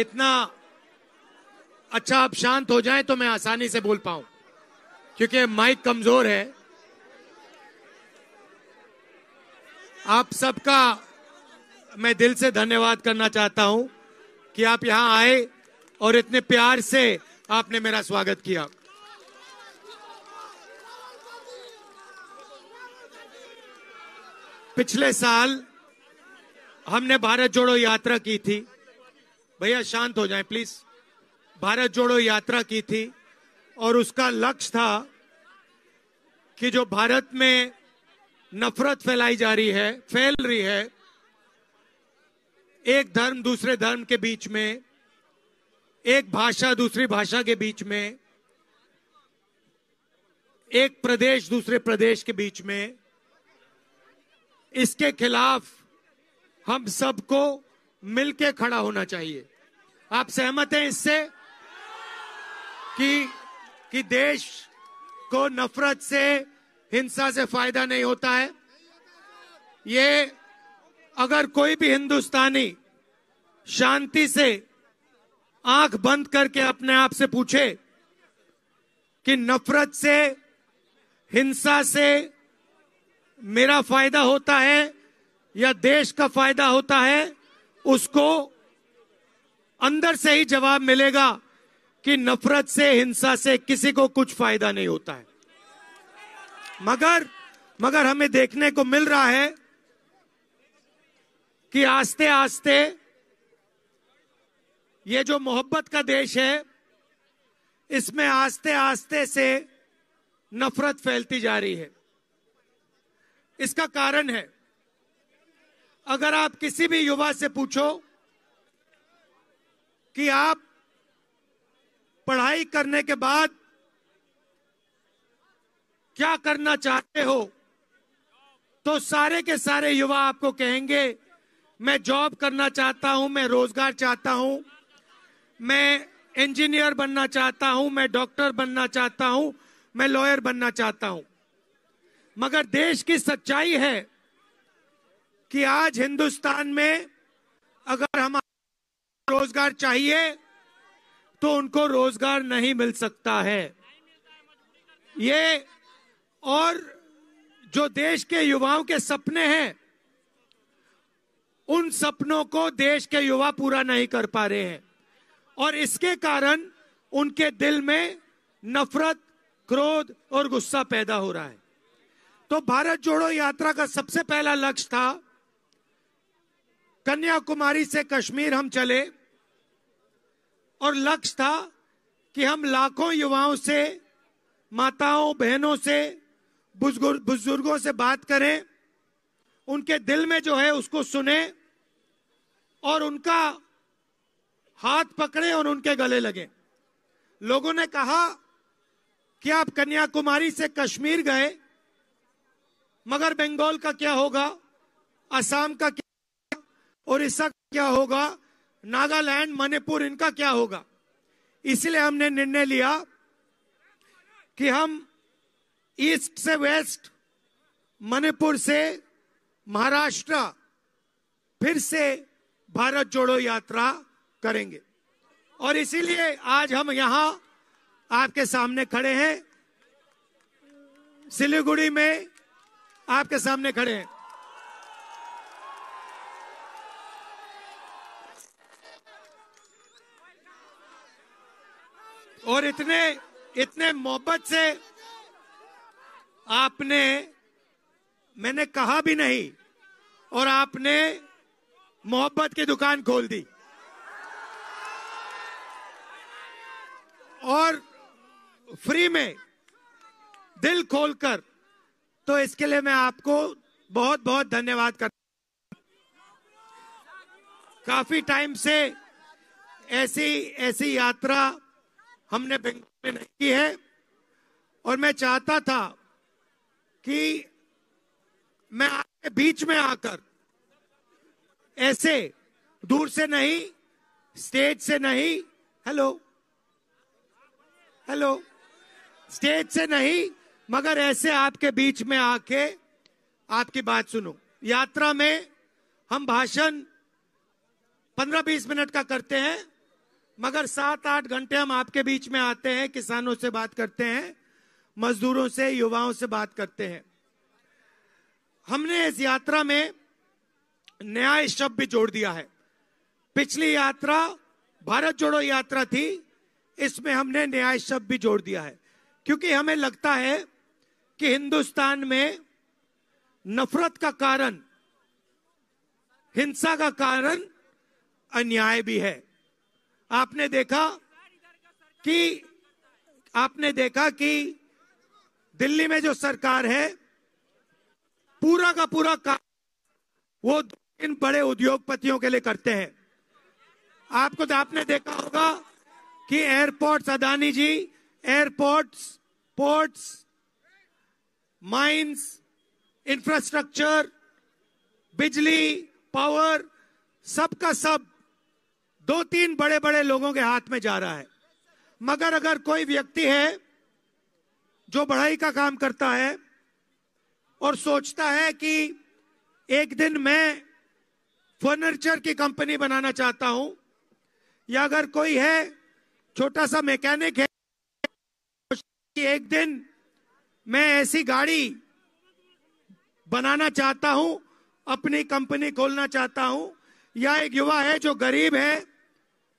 इतना अच्छा आप शांत हो जाएं तो मैं आसानी से बोल पाऊं क्योंकि माइक कमजोर है आप सबका मैं दिल से धन्यवाद करना चाहता हूं कि आप यहां आए और इतने प्यार से आपने मेरा स्वागत किया पिछले साल हमने भारत जोड़ो यात्रा की थी भैया शांत हो जाएं प्लीज भारत जोड़ो यात्रा की थी और उसका लक्ष्य था कि जो भारत में नफरत फैलाई जा रही है फैल रही है एक धर्म दूसरे धर्म के बीच में एक भाषा दूसरी भाषा के बीच में एक प्रदेश दूसरे प्रदेश के बीच में इसके खिलाफ हम सबको मिलके खड़ा होना चाहिए आप सहमत हैं इससे कि कि देश को नफरत से हिंसा से फायदा नहीं होता है ये अगर कोई भी हिंदुस्तानी शांति से आंख बंद करके अपने आप से पूछे कि नफरत से हिंसा से मेरा फायदा होता है या देश का फायदा होता है उसको अंदर से ही जवाब मिलेगा कि नफरत से हिंसा से किसी को कुछ फायदा नहीं होता है मगर मगर हमें देखने को मिल रहा है कि आस्ते आस्ते ये जो मोहब्बत का देश है इसमें आस्ते आस्ते से नफरत फैलती जा रही है इसका कारण है अगर आप किसी भी युवा से पूछो कि आप पढ़ाई करने के बाद क्या करना चाहते हो तो सारे के सारे युवा आपको कहेंगे मैं जॉब करना चाहता हूं मैं रोजगार चाहता हूं मैं इंजीनियर बनना चाहता हूं मैं डॉक्टर बनना चाहता हूं मैं लॉयर बनना चाहता हूं मगर देश की सच्चाई है कि आज हिंदुस्तान में अगर हम रोजगार चाहिए तो उनको रोजगार नहीं मिल सकता है ये और जो देश के युवाओं के सपने हैं उन सपनों को देश के युवा पूरा नहीं कर पा रहे हैं और इसके कारण उनके दिल में नफरत क्रोध और गुस्सा पैदा हो रहा है तो भारत जोड़ो यात्रा का सबसे पहला लक्ष्य था कन्याकुमारी से कश्मीर हम चले और लक्ष्य था कि हम लाखों युवाओं से माताओं बहनों से बुजुर्गों से बात करें उनके दिल में जो है उसको सुने और उनका हाथ पकड़े और उनके गले लगे लोगों ने कहा कि आप कन्याकुमारी से कश्मीर गए मगर बंगाल का क्या होगा असम का क्या होगा और इसका क्या होगा नागालैंड मणिपुर इनका क्या होगा इसलिए हमने निर्णय लिया कि हम ईस्ट से वेस्ट मणिपुर से महाराष्ट्र फिर से भारत जोड़ो यात्रा करेंगे और इसीलिए आज हम यहां आपके सामने खड़े हैं सिलीगुड़ी में आपके सामने खड़े हैं और इतने इतने मोहब्बत से आपने मैंने कहा भी नहीं और आपने मोहब्बत की दुकान खोल दी और फ्री में दिल खोलकर तो इसके लिए मैं आपको बहुत बहुत धन्यवाद कर काफी टाइम से ऐसी ऐसी यात्रा हमने बंगाल में नहीं की है और मैं चाहता था कि मैं आपके बीच में आकर ऐसे दूर से नहीं स्टेज से नहीं हेलो हेलो स्टेज से नहीं मगर ऐसे आपके बीच में आके आपकी बात सुनो यात्रा में हम भाषण पंद्रह बीस मिनट का करते हैं मगर सात आठ घंटे हम आपके बीच में आते हैं किसानों से बात करते हैं मजदूरों से युवाओं से बात करते हैं हमने इस यात्रा में न्याय शब्द भी जोड़ दिया है पिछली यात्रा भारत जोड़ो यात्रा थी इसमें हमने न्याय शब्द भी जोड़ दिया है क्योंकि हमें लगता है कि हिंदुस्तान में नफरत का कारण हिंसा का कारण अन्याय भी है आपने देखा कि आपने देखा कि दिल्ली में जो सरकार है पूरा का पूरा काम वो इन बड़े उद्योगपतियों के लिए करते हैं आपको तो आपने देखा होगा कि airports Adani ji airports ports mines infrastructure बिजली पावर सबका सब दो तीन बड़े बड़े लोगों के हाथ में जा रहा है मगर अगर कोई व्यक्ति है जो बढ़ाई का काम करता है और सोचता है कि एक दिन मैं फर्नीचर की कंपनी बनाना चाहता हूं या अगर कोई है छोटा सा मैकेनिक है कि एक दिन मैं ऐसी गाड़ी बनाना चाहता हूं अपनी कंपनी खोलना चाहता हूं या एक युवा है जो गरीब है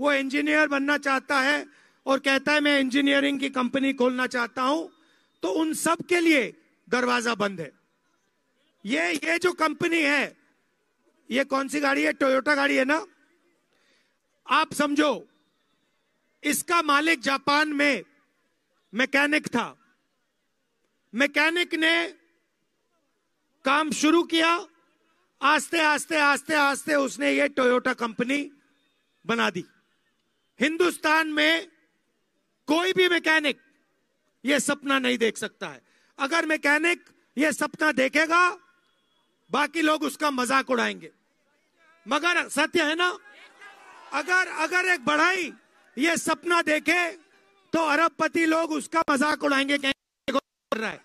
वो इंजीनियर बनना चाहता है और कहता है मैं इंजीनियरिंग की कंपनी खोलना चाहता हूं तो उन सब के लिए दरवाजा बंद है ये ये जो कंपनी है ये कौन सी गाड़ी है टोयोटा गाड़ी है ना आप समझो इसका मालिक जापान में मैकेनिक था मैकेनिक ने काम शुरू किया आस्ते आस्ते आस्ते आस्ते उसने ये टोयोटा कंपनी बना दी हिंदुस्तान में कोई भी मैकेनिक ये सपना नहीं देख सकता है अगर मैकेनिक ये सपना देखेगा बाकी लोग उसका मजाक उड़ाएंगे मगर सत्य है ना अगर अगर एक बढ़ाई ये सपना देखे तो अरबपति लोग उसका मजाक उड़ाएंगे कर रहा है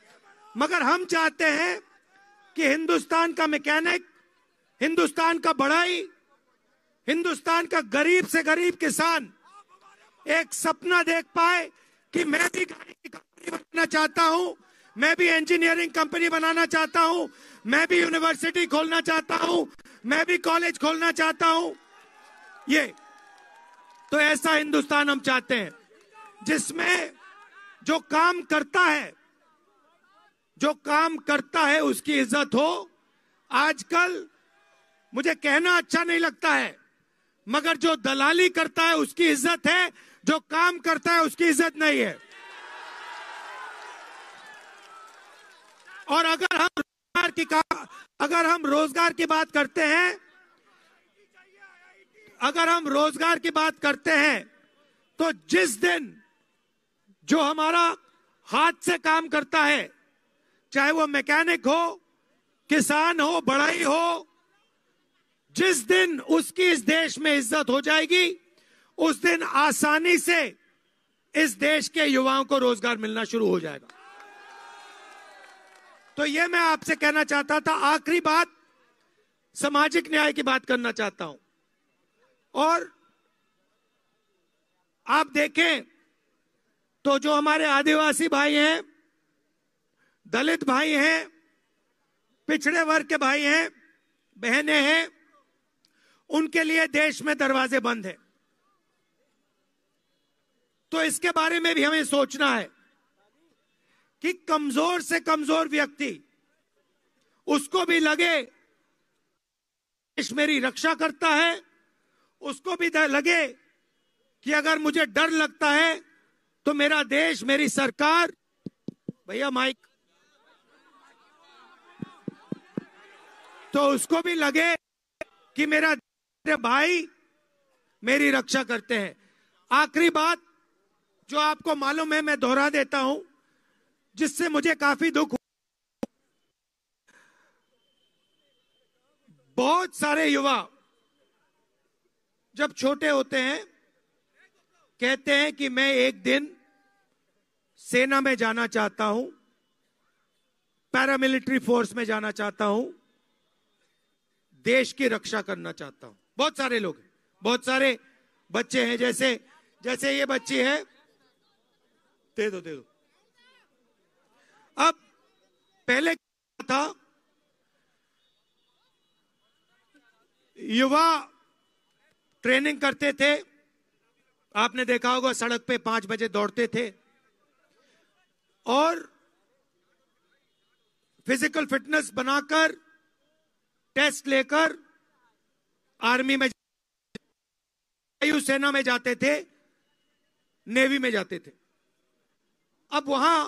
मगर हम चाहते हैं कि हिंदुस्तान का मैकेनिक हिंदुस्तान का बढ़ाई हिंदुस्तान का गरीब से गरीब किसान एक सपना देख पाए कि मैं भी गाड़ी की कंपनी बनाना चाहता हूँ मैं भी इंजीनियरिंग कंपनी बनाना चाहता हूँ मैं भी यूनिवर्सिटी खोलना चाहता हूँ मैं भी कॉलेज खोलना चाहता हूँ ये तो ऐसा हिंदुस्तान हम चाहते हैं जिसमें जो काम करता है जो काम करता है उसकी इज्जत हो आजकल मुझे कहना अच्छा नहीं लगता है मगर जो दलाली करता है उसकी इज्जत है जो काम करता है उसकी इज्जत नहीं है और अगर हम रोजगार की अगर हम रोजगार की बात करते हैं अगर हम रोजगार की बात करते हैं तो जिस दिन जो हमारा हाथ से काम करता है चाहे वो मैकेनिक हो किसान हो बड़ाई हो जिस दिन उसकी इस देश में इज्जत हो जाएगी उस दिन आसानी से इस देश के युवाओं को रोजगार मिलना शुरू हो जाएगा तो यह मैं आपसे कहना चाहता था आखिरी बात सामाजिक न्याय की बात करना चाहता हूं और आप देखें तो जो हमारे आदिवासी भाई हैं दलित भाई हैं पिछड़े वर्ग के भाई हैं बहनें हैं उनके लिए देश में दरवाजे बंद हैं तो इसके बारे में भी हमें सोचना है कि कमजोर से कमजोर व्यक्ति उसको भी लगे देश मेरी रक्षा करता है उसको भी लगे कि अगर मुझे डर लगता है तो मेरा देश मेरी सरकार भैया माइक तो उसको भी लगे कि मेरा भाई मेरी रक्षा करते हैं आखिरी बात जो आपको मालूम है मैं दोहरा देता हूं जिससे मुझे काफी दुख बहुत सारे युवा जब छोटे होते हैं कहते हैं कि मैं एक दिन सेना में जाना चाहता हूं पैरामिलिट्री फोर्स में जाना चाहता हूं देश की रक्षा करना चाहता हूं बहुत सारे लोग बहुत सारे बच्चे हैं जैसे जैसे ये बच्ची है दे दो दे दो अब पहले था युवा ट्रेनिंग करते थे आपने देखा होगा सड़क पे पांच बजे दौड़ते थे और फिजिकल फिटनेस बनाकर टेस्ट लेकर आर्मी में वायुसेना में जाते थे नेवी में जाते थे अब वहां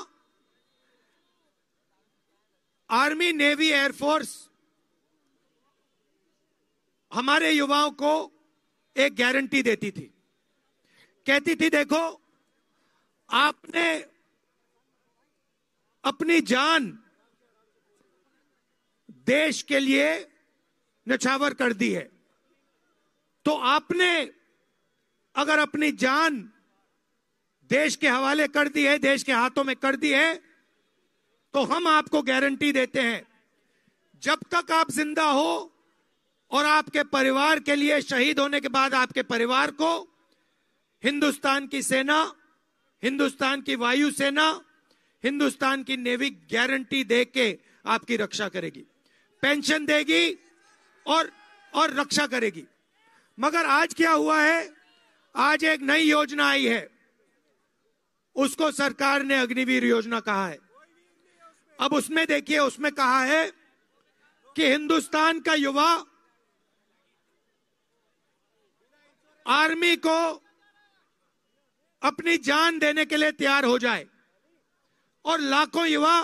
आर्मी नेवी एयरफोर्स हमारे युवाओं को एक गारंटी देती थी कहती थी देखो आपने अपनी जान देश के लिए नछावर कर दी है तो आपने अगर अपनी जान देश के हवाले कर दी है देश के हाथों में कर दी है तो हम आपको गारंटी देते हैं जब तक आप जिंदा हो और आपके परिवार के लिए शहीद होने के बाद आपके परिवार को हिंदुस्तान की सेना हिंदुस्तान की वायुसेना हिंदुस्तान की नेवी गारंटी दे के आपकी रक्षा करेगी पेंशन देगी और और रक्षा करेगी मगर आज क्या हुआ है आज एक नई योजना आई है उसको सरकार ने अग्निवीर योजना कहा है अब उसमें देखिए उसमें कहा है कि हिंदुस्तान का युवा आर्मी को अपनी जान देने के लिए तैयार हो जाए और लाखों युवा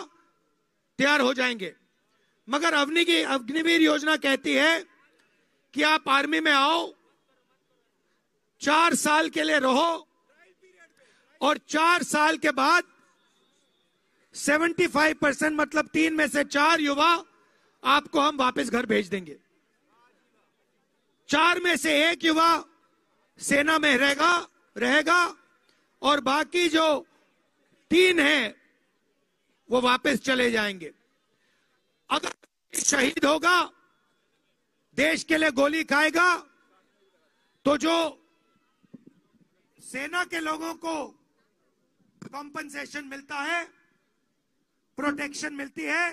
तैयार हो जाएंगे मगर अग्नि की अग्निवीर योजना कहती है कि आप आर्मी में आओ चार साल के लिए रहो और चार साल के बाद 75 परसेंट मतलब तीन में से चार युवा आपको हम वापस घर भेज देंगे चार में से एक युवा सेना में रहेगा रहेगा और बाकी जो तीन हैं वो वापस चले जाएंगे अगर शहीद होगा देश के लिए गोली खाएगा तो जो सेना के लोगों को कॉम्पनसेशन मिलता है प्रोटेक्शन मिलती है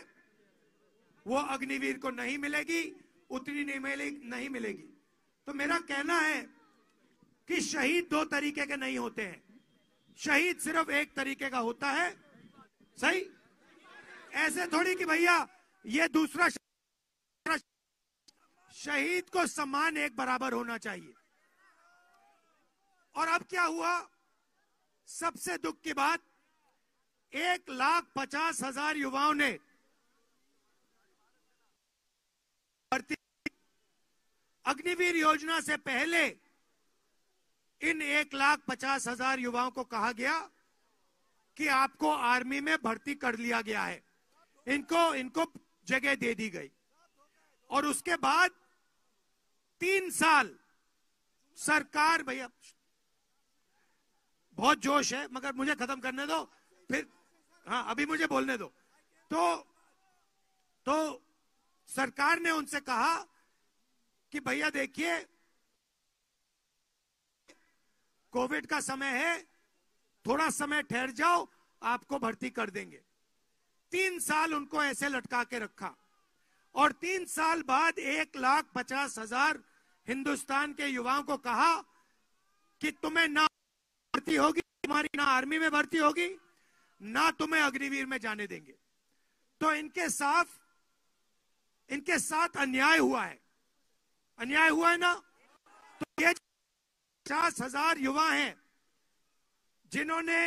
वो अग्निवीर को नहीं मिलेगी उतनी नहीं मिलेगी नहीं मिलेगी तो मेरा कहना है कि शहीद दो तरीके के नहीं होते हैं शहीद सिर्फ एक तरीके का होता है सही ऐसे थोड़ी कि भैया ये दूसरा शहीद को सम्मान एक बराबर होना चाहिए और अब क्या हुआ सबसे दुख की बात एक लाख पचास हजार युवाओं ने अग्निवीर योजना से पहले इन एक लाख पचास हजार युवाओं को कहा गया कि आपको आर्मी में भर्ती कर लिया गया है इनको इनको जगह दे दी गई और उसके बाद तीन साल सरकार भैया बहुत जोश है मगर मुझे खत्म करने दो फिर हाँ अभी मुझे बोलने दो तो तो सरकार ने उनसे कहा कि भैया देखिए कोविड का समय है थोड़ा समय ठहर जाओ आपको भर्ती कर देंगे तीन साल उनको ऐसे लटका के रखा और तीन साल बाद एक लाख पचास हजार हिंदुस्तान के युवाओं को कहा कि तुम्हें ना भर्ती होगी तुम्हारी ना आर्मी में भर्ती होगी ना तुम्हें अग्निवीर में जाने देंगे तो इनके साथ इनके साथ अन्याय हुआ है अन्याय हुआ है ना तो ये पचास हजार युवा हैं जिन्होंने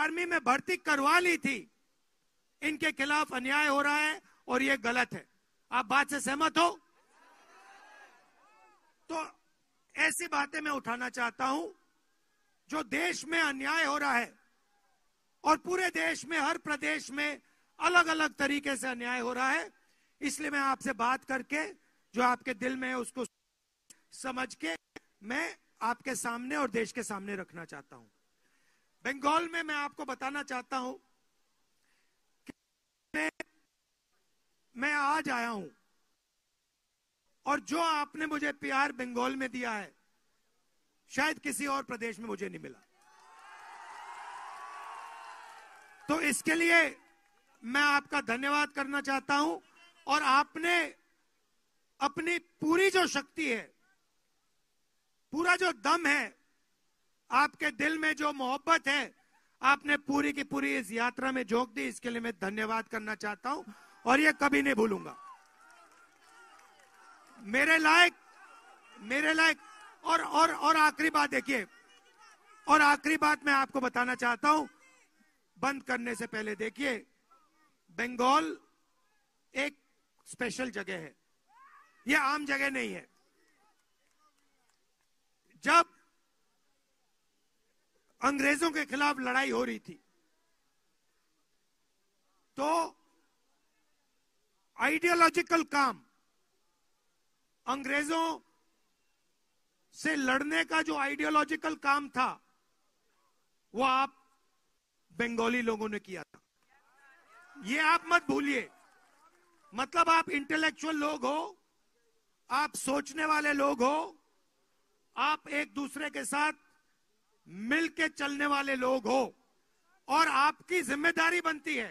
आर्मी में भर्ती करवा ली थी इनके खिलाफ अन्याय हो रहा है और ये गलत है आप बात से सहमत हो तो ऐसी बातें मैं उठाना चाहता हूं जो देश में अन्याय हो रहा है और पूरे देश में हर प्रदेश में अलग अलग तरीके से अन्याय हो रहा है इसलिए मैं आपसे बात करके जो आपके दिल में है उसको समझ के मैं आपके सामने और देश के सामने रखना चाहता हूं बंगाल में मैं आपको बताना चाहता हूं कि मैं, मैं आज आया हूं और जो आपने मुझे प्यार बंगाल में दिया है शायद किसी और प्रदेश में मुझे नहीं मिला तो इसके लिए मैं आपका धन्यवाद करना चाहता हूं और आपने अपनी पूरी जो शक्ति है पूरा जो दम है आपके दिल में जो मोहब्बत है आपने पूरी की पूरी इस यात्रा में झोंक दी इसके लिए मैं धन्यवाद करना चाहता हूं और ये कभी नहीं भूलूंगा मेरे लायक मेरे लायक और और और आखिरी बात देखिए और आखिरी बात मैं आपको बताना चाहता हूं बंद करने से पहले देखिए बंगाल एक स्पेशल जगह है यह आम जगह नहीं है जब अंग्रेजों के खिलाफ लड़ाई हो रही थी तो आइडियोलॉजिकल काम अंग्रेजों से लड़ने का जो आइडियोलॉजिकल काम था वो आप बंगाली लोगों ने किया था ये आप मत भूलिए मतलब आप इंटेलेक्चुअल लोग हो आप सोचने वाले लोग हो आप एक दूसरे के साथ मिलके चलने वाले लोग हो और आपकी जिम्मेदारी बनती है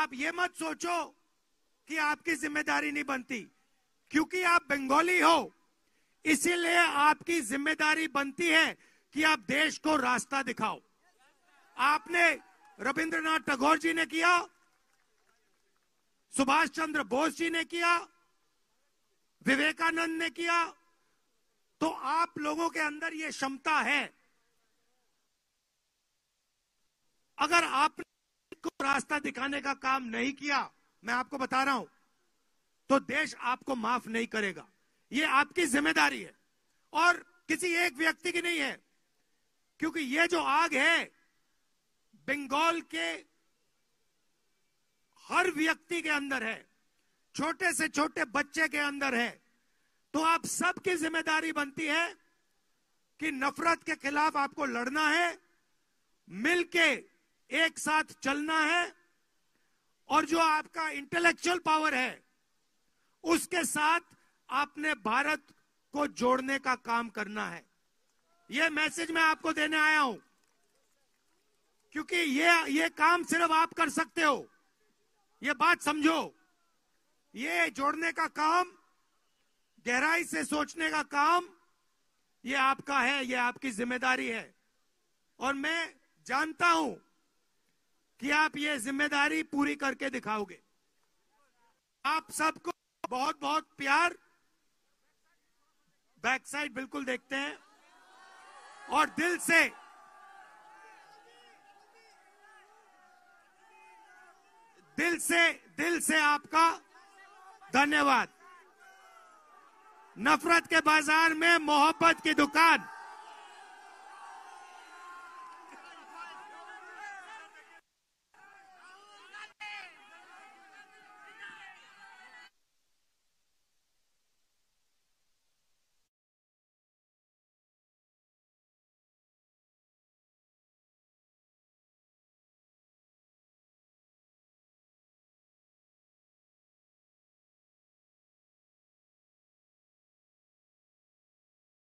आप ये मत सोचो कि आपकी जिम्मेदारी नहीं बनती क्योंकि आप बंगाली हो इसीलिए आपकी जिम्मेदारी बनती है कि आप देश को रास्ता दिखाओ आपने रविंद्रनाथ टैगोर जी ने किया सुभाष चंद्र बोस जी ने किया विवेकानंद ने किया तो आप लोगों के अंदर यह क्षमता है अगर आपने को रास्ता दिखाने का काम नहीं किया मैं आपको बता रहा हूं तो देश आपको माफ नहीं करेगा ये आपकी जिम्मेदारी है और किसी एक व्यक्ति की नहीं है क्योंकि ये जो आग है बंगाल के हर व्यक्ति के अंदर है छोटे से छोटे बच्चे के अंदर है तो आप सबकी जिम्मेदारी बनती है कि नफरत के खिलाफ आपको लड़ना है मिलके एक साथ चलना है और जो आपका इंटेलेक्चुअल पावर है उसके साथ आपने भारत को जोड़ने का काम करना है ये मैसेज मैं आपको देने आया हूं क्योंकि ये ये काम सिर्फ आप कर सकते हो ये बात समझो ये जोड़ने का काम गहराई से सोचने का काम ये आपका है ये आपकी जिम्मेदारी है और मैं जानता हूं कि आप ये जिम्मेदारी पूरी करके दिखाओगे आप सबको बहुत बहुत प्यार बैक साइड बिल्कुल देखते हैं और दिल से दिल से दिल से आपका धन्यवाद नफरत के बाजार में मोहब्बत की दुकान